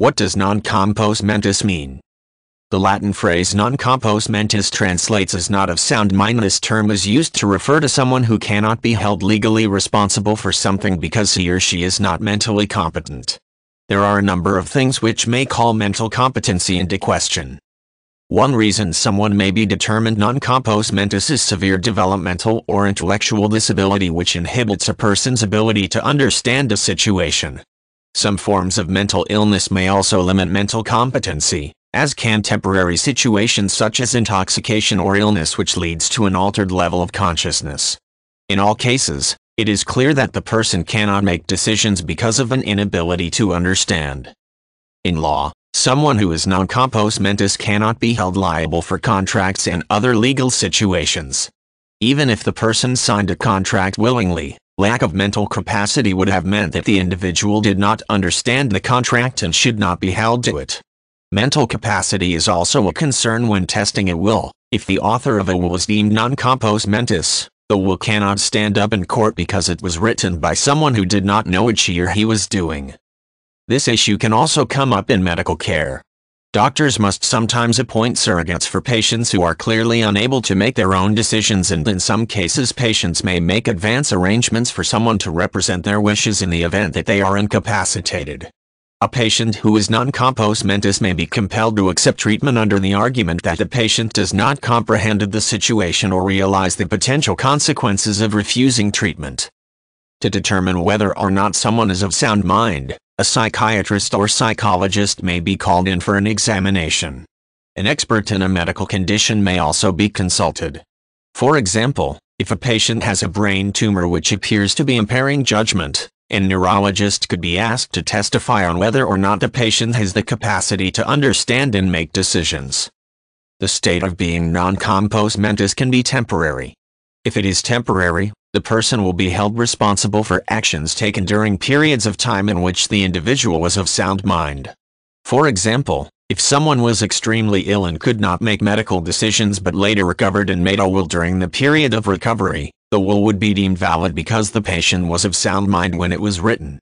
What does non compos mentis mean? The Latin phrase non compos mentis translates as not of sound mind. This term is used to refer to someone who cannot be held legally responsible for something because he or she is not mentally competent. There are a number of things which may call mental competency into question. One reason someone may be determined non compos mentis is severe developmental or intellectual disability which inhibits a person's ability to understand a situation. Some forms of mental illness may also limit mental competency, as can temporary situations such as intoxication or illness which leads to an altered level of consciousness. In all cases, it is clear that the person cannot make decisions because of an inability to understand. In law, someone who is non compos mentis cannot be held liable for contracts and other legal situations. Even if the person signed a contract willingly, Lack of mental capacity would have meant that the individual did not understand the contract and should not be held to it. Mental capacity is also a concern when testing a will. If the author of a will is deemed non compos mentis, the will cannot stand up in court because it was written by someone who did not know what she or he was doing. This issue can also come up in medical care. Doctors must sometimes appoint surrogates for patients who are clearly unable to make their own decisions and in some cases patients may make advance arrangements for someone to represent their wishes in the event that they are incapacitated. A patient who is non-compos mentis may be compelled to accept treatment under the argument that the patient does not comprehend the situation or realize the potential consequences of refusing treatment. To determine whether or not someone is of sound mind, a psychiatrist or psychologist may be called in for an examination. An expert in a medical condition may also be consulted. For example, if a patient has a brain tumor which appears to be impairing judgment, a neurologist could be asked to testify on whether or not the patient has the capacity to understand and make decisions. The state of being non-compos mentis can be temporary. If it is temporary, the person will be held responsible for actions taken during periods of time in which the individual was of sound mind. For example, if someone was extremely ill and could not make medical decisions but later recovered and made a will during the period of recovery, the will would be deemed valid because the patient was of sound mind when it was written.